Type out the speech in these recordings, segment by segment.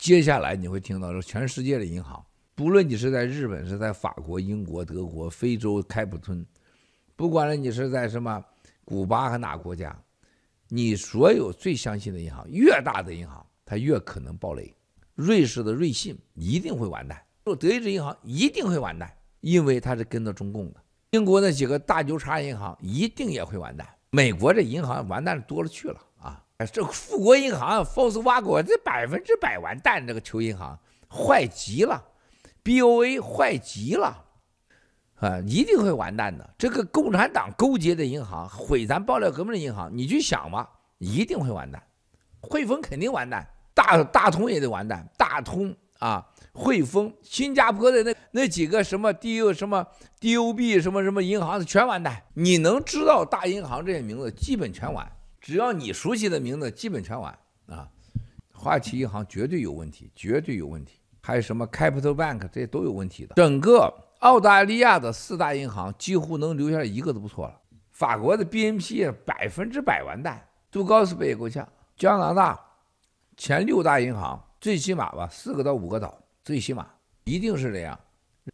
接下来你会听到说，全世界的银行，不论你是在日本、是在法国、英国、德国、非洲开普敦，不管了，你是在什么古巴和哪国家，你所有最相信的银行，越大的银行它越可能暴雷。瑞士的瑞信一定会完蛋，就德意志银行一定会完蛋，因为它是跟着中共的。英国那几个大牛叉银行一定也会完蛋。美国这银行完蛋的多了去了。这富国银行、f o s s e 挖国，这百分之百完蛋！这个球银行坏极了，BOA 坏极了，啊，一定会完蛋的！这个共产党勾结的银行，毁咱爆料革命的银行，你去想吧，一定会完蛋。汇丰肯定完蛋，大大通也得完蛋。大通啊，汇丰，新加坡的那那几个什么 D U 什么 D U B 什么什么银行，全完蛋。你能知道大银行这些名字，基本全完。只要你熟悉的名字，基本全完啊！花旗银行绝对有问题，绝对有问题。还有什么 Capital Bank，这些都有问题的。整个澳大利亚的四大银行，几乎能留下一个都不错了。法国的 BNP 百分之百完蛋，杜高斯贝也够呛。加拿大前六大银行，最起码吧，四个到五个倒，最起码一定是这样。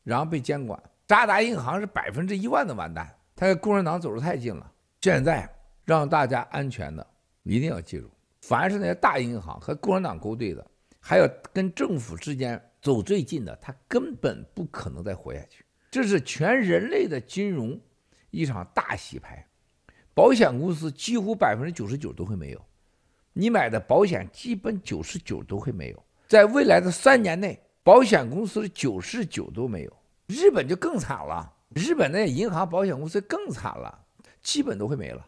然后被监管，渣打银行是百分之一万的完蛋，他跟共产党走得太近了。现在。让大家安全的，一定要记住，凡是那些大银行和共产党勾兑的，还有跟政府之间走最近的，他根本不可能再活下去。这是全人类的金融一场大洗牌，保险公司几乎百分之九十九都会没有，你买的保险基本九十九都会没有。在未来的三年内，保险公司的九十九都没有。日本就更惨了，日本那些银行、保险公司更惨了，基本都会没了。